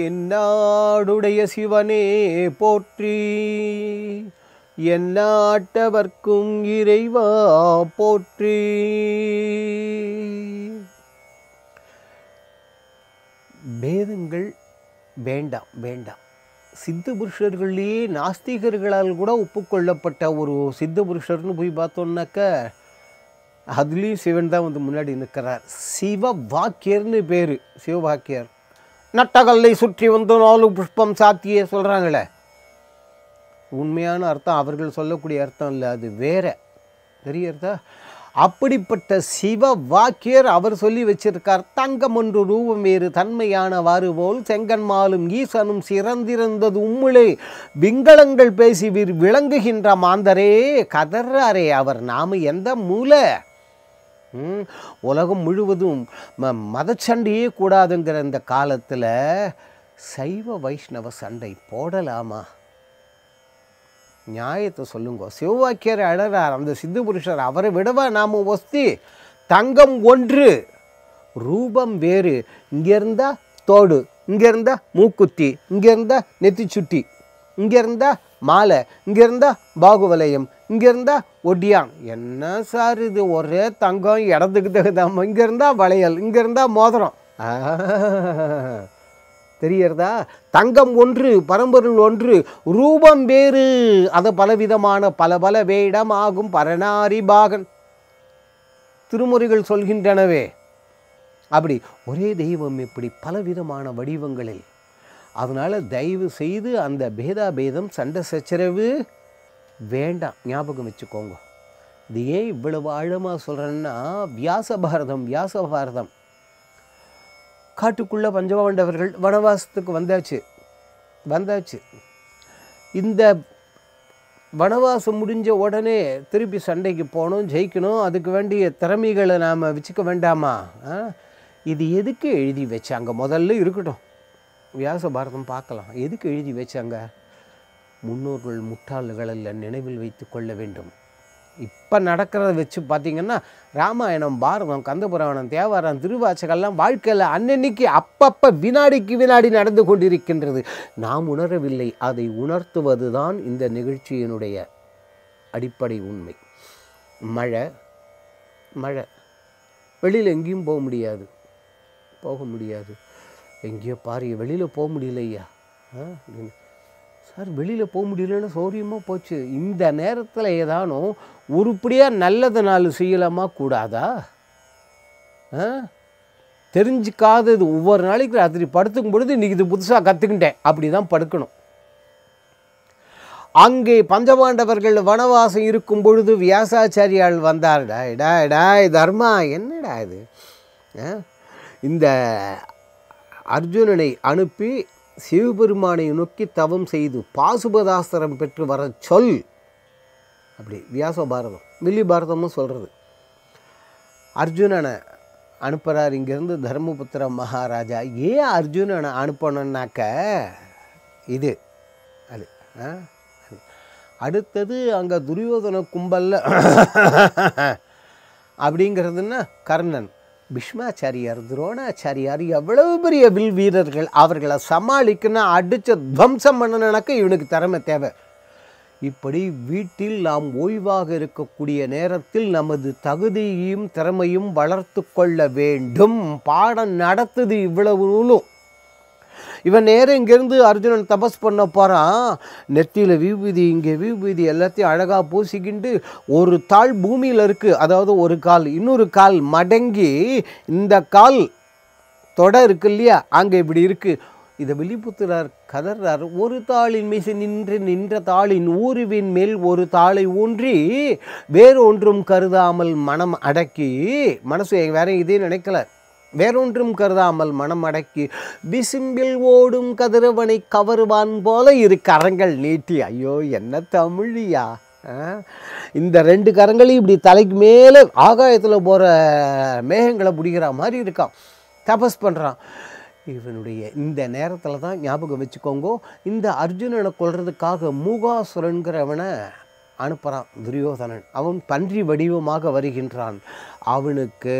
தென்னாடுடைய சிவனே போற்றி என்னாட்டவர்க்கும் இறைவா போற்றி பேதங்கள் வேண்டாம் வேண்டாம் சித்த புருஷர்களே நாஸ்திகர்களால் கூட ஒப்புக்கொள்ளப்பட்ட ஒரு சித்த புருஷர்னு போய் பார்த்தோம்னாக்க அதுலேயும் சிவன் தான் வந்து முன்னாடி நிற்கிறார் சிவ வாக்கியர்னு பேர் சிவ வாக்கியர் நட்டகல்லை சுற்றி வந்து நாலு புஷ்பம் சாத்தியே சொல்கிறாங்களே உண்மையான அர்த்தம் அவர்கள் சொல்லக்கூடிய அர்த்தம் இல்லை அது வேற தெரியறதா அப்படிப்பட்ட சிவ வாக்கியர் அவர் சொல்லி வச்சிருக்கார் தங்கம் ஒன்று ரூபம் வேறு தன்மையானவாறு போல் செங்கன்மாலும் ஈசனும் சிறந்திருந்தது உம்முளே விங்களங்கள் பேசி விளங்குகின்ற மாந்தரே கதறாரே அவர் நாம எந்த மூலை உலகம் முழுவதும் ம சண்டையே கூடாதுங்கிற இந்த காலத்தில் சைவ வைஷ்ணவ சண்டை போடலாமா நியாயத்தை சொல்லுங்க சிவவாக்கியர் அழறார் அந்த சித்து புருஷர் அவரை விடவா நாம் ஒஸ்தி தங்கம் ஒன்று ரூபம் வேறு இங்கேருந்தா தோடு இங்கேருந்தா மூக்குத்தி இங்கேருந்தா நெத்தி சுட்டி இங்கேருந்தா மாலை இங்கே பாகுவலயம் இங்கே ஒடியான் என்ன சார் இது ஒரே தங்கம் இடத்துக்கு தகுதாம இங்கிருந்தா வளையல் இங்கிருந்தா இருந்தால் மோதிரம் தெரியறதா தங்கம் ஒன்று பரம்பொருள் ஒன்று ரூபம் வேறு அது பலவிதமான பல பல வேடமாகும் ஆகும் பரணாரி பாகன் திருமுறைகள் சொல்கின்றனவே அப்படி ஒரே தெய்வம் இப்படி பலவிதமான வடிவங்களில் அதனால் தயவு செய்து அந்த பேதாபேதம் சண்டை சச்சரவு வேண்டாம் ஞாபகம் வச்சுக்கோங்க இது ஏன் இவ்வளவு ஆழமாக சொல்கிறேன்னா வியாச பாரதம் வியாச பாரதம் காட்டுக்குள்ளே பஞ்சபாண்டவர்கள் வனவாசத்துக்கு வந்தாச்சு வந்தாச்சு இந்த வனவாசம் முடிஞ்ச உடனே திருப்பி சண்டைக்கு போகணும் ஜெயிக்கணும் அதுக்கு வேண்டிய திறமைகளை நாம் வச்சுக்க வேண்டாமா இது எதுக்கு எழுதி வச்சாங்க முதல்ல இருக்கட்டும் வியாச பாரதம் பார்க்கலாம் எதுக்கு எழுதி வச்சாங்க முன்னோர்கள் முட்டாள்கள் இல்லை நினைவில் வைத்து கொள்ள வேண்டும் இப்போ நடக்கிறத வச்சு பார்த்திங்கன்னா ராமாயணம் பாரதம் கந்தபுராணம் தேவாரம் திருவாச்சகெல்லாம் வாழ்க்கையில் அன்னன்னைக்கு அப்பப்போ வினாடிக்கு வினாடி நடந்து கொண்டிருக்கின்றது நாம் உணரவில்லை அதை உணர்த்துவது தான் இந்த நிகழ்ச்சியினுடைய அடிப்படை உண்மை மழை மழை வெளியில் எங்கேயும் போக முடியாது போக முடியாது எங்கேயோ பாரு வெளியில் போக முடியலையா அப்படின்னு சார் வெளியில் போக முடியலன்னு சௌரியமாக போச்சு இந்த நேரத்தில் ஏதானும் உருப்படியாக நல்லது நாள் செய்யலாமா கூடாதா தெரிஞ்சுக்காதது ஒவ்வொரு நாளைக்கு ராத்திரி படுத்துக்கும் பொழுது இன்றைக்கி இது புதுசாக கற்றுக்கிட்டேன் அப்படி தான் படுக்கணும் அங்கே பஞ்சபாண்டவர்கள் வனவாசம் இருக்கும் பொழுது வியாசாச்சாரியால் வந்தார்டா இடா இடா தர்மா என்னடா இது இந்த அர்ஜுனனை அனுப்பி சிவபெருமானை நோக்கி தவம் செய்து பாசுபதாஸ்திரம் பெற்று வர சொல் அப்படி வியாச பாரதம் வில்லி பாரதமும் சொல்கிறது அர்ஜுனனை அனுப்புகிறார் இங்கேருந்து தர்மபுத்திர மகாராஜா ஏன் அர்ஜுனனை அனுப்பணுன்னாக்க இது அது அடுத்தது அங்கே துரியோதன கும்பலில் அப்படிங்கிறதுன்னா கர்ணன் பீஷ்மாச்சாரியார் துரோணாச்சாரியார் எவ்வளவு பெரிய வில் வீரர்கள் அவர்களை சமாளிக்கணும் அடித்த துவம்சம் பண்ணணுனாக்க இவனுக்கு திறமை தேவை இப்படி வீட்டில் நாம் ஓய்வாக இருக்கக்கூடிய நேரத்தில் நமது தகுதியையும் திறமையும் வளர்த்து கொள்ள வேண்டும் பாடம் நடத்துது இவ்வளவு நூலும் இவன் நேரம் இங்கேருந்து அர்ஜுனன் தபஸ் பண்ண போகிறான் நெத்தியில் விபூதி இங்கே விபூதி எல்லாத்தையும் அழகாக பூசிக்கிண்டு ஒரு தாள் பூமியில் இருக்குது அதாவது ஒரு கால் இன்னொரு கால் மடங்கி இந்த கால் தொடை இருக்கு இல்லையா அங்கே இப்படி இருக்குது இதை வெளிப்புத்துறார் கதர்றார் ஒரு தாளின் மீசை நின்று நின்ற தாளின் ஊருவின் மேல் ஒரு தாளை ஊன்றி வேறு ஒன்றும் கருதாமல் மனம் அடக்கி மனசு வேற இதே நினைக்கல வேறொன்றும் கருதாமல் மனம் அடக்கி விசும்பில் ஓடும் கதிரவனை கவருவான் போல இரு கரங்கள் நீட்டி ஐயோ என்ன தமிழியா இந்த ரெண்டு கரங்களையும் இப்படி தலைக்கு மேலே ஆகாயத்தில் போகிற மேகங்களை பிடிக்கிற மாதிரி இருக்கான் தபஸ் பண்ணுறான் இவனுடைய இந்த நேரத்தில் தான் ஞாபகம் வச்சுக்கோங்கோ இந்த அர்ஜுனனை கொள்றதுக்காக மூகாசுரன்கிறவனை அனுப்புகிறான் துரியோதனன் அவன் பன்றி வடிவமாக வருகின்றான் அவனுக்கு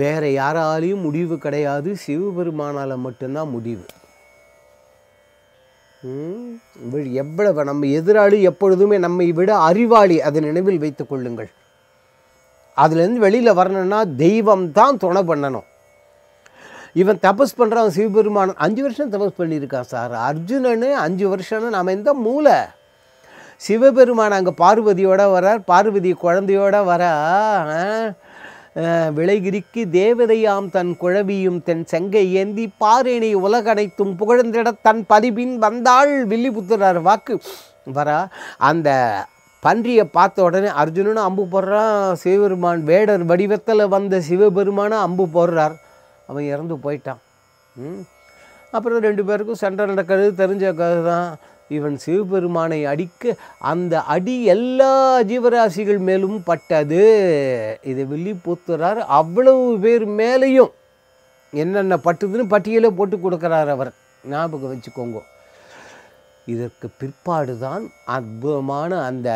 வேறு யாராலையும் முடிவு கிடையாது சிவபெருமானால் மட்டும்தான் முடிவு எவ்வளவு நம்ம எதிராளி எப்பொழுதுமே நம்மை விட அறிவாளி அதை நினைவில் வைத்துக் கொள்ளுங்கள் அதுலேருந்து வெளியில் வரணும்னா தெய்வம் தான் துணை பண்ணணும் இவன் தபஸ் பண்ணுறான் சிவபெருமான் அஞ்சு வருஷம் தபஸ் பண்ணியிருக்கான் சார் அர்ஜுனனு அஞ்சு வருஷம்னு நாம் எந்த மூளை சிவபெருமான் அங்கே பார்வதியோட வரார் பார்வதி குழந்தையோட வர விளைகிரிக்கு தேவதையாம் தன் குழவியும் தென் செங்கை ஏந்தி பாரினை உலகனைத்தும் புகழ்ந்திட தன் பதிவின் வந்தாள் வில்லி புத்துறார் வாக்கு வரா அந்த பன்றியை பார்த்த உடனே அர்ஜுனனும் அம்பு போடுறான் சிவபெருமான் வேடர் வடிவத்தில் வந்த சிவபெருமானும் அம்பு போடுறார் அவன் இறந்து போயிட்டான் அப்புறம் ரெண்டு பேருக்கும் சென்ட்ரல் கருது தெரிஞ்ச கதை தான் இவன் சிவபெருமானை அடிக்க அந்த அடி எல்லா ஜீவராசிகள் மேலும் பட்டது இதை வில்லி பூத்துறார் அவ்வளவு பேர் மேலேயும் என்னென்ன பட்டுதுன்னு பட்டியலே போட்டு கொடுக்குறார் அவர் ஞாபகம் வச்சுக்கோங்க இதற்கு பிற்பாடுதான் அற்புதமான அந்த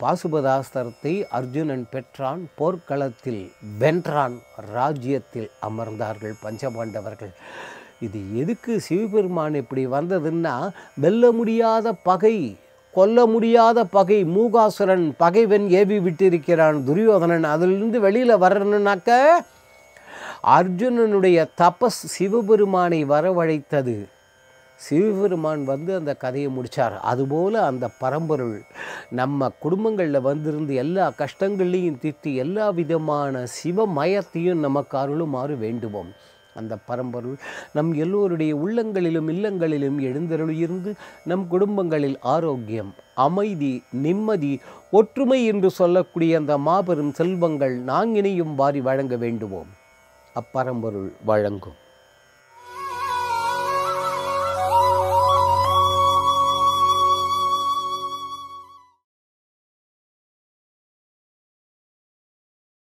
பாசுபதாஸ்திரத்தை அர்ஜுனன் பெற்றான் போர்க்களத்தில் வென்றான் ராஜ்யத்தில் அமர்ந்தார்கள் பஞ்சபாண்டவர்கள் இது எதுக்கு சிவபெருமான் இப்படி வந்ததுன்னா வெல்ல முடியாத பகை கொல்ல முடியாத பகை மூகாசுரன் பகைவன் ஏவி விட்டிருக்கிறான் துரியோதனன் அதிலிருந்து வெளியில் வரணுனாக்க அர்ஜுனனுடைய தபஸ் சிவபெருமானை வரவழைத்தது சிவபெருமான் வந்து அந்த கதையை முடித்தார் அதுபோல் அந்த பரம்பொருள் நம்ம குடும்பங்களில் வந்திருந்து எல்லா கஷ்டங்களையும் தீர்த்து எல்லா விதமான சிவமயத்தையும் நமக்கு அருளுமாறு வேண்டுவோம் அந்த பரம்பொருள் நம் எல்லோருடைய உள்ளங்களிலும் இல்லங்களிலும் எழுந்தருளியிருந்து நம் குடும்பங்களில் ஆரோக்கியம் அமைதி நிம்மதி ஒற்றுமை என்று சொல்லக்கூடிய அந்த மாபெரும் செல்வங்கள் நாங்கினையும் வாரி வழங்க வேண்டுவோம் அப்பரம்பொருள் வழங்கும்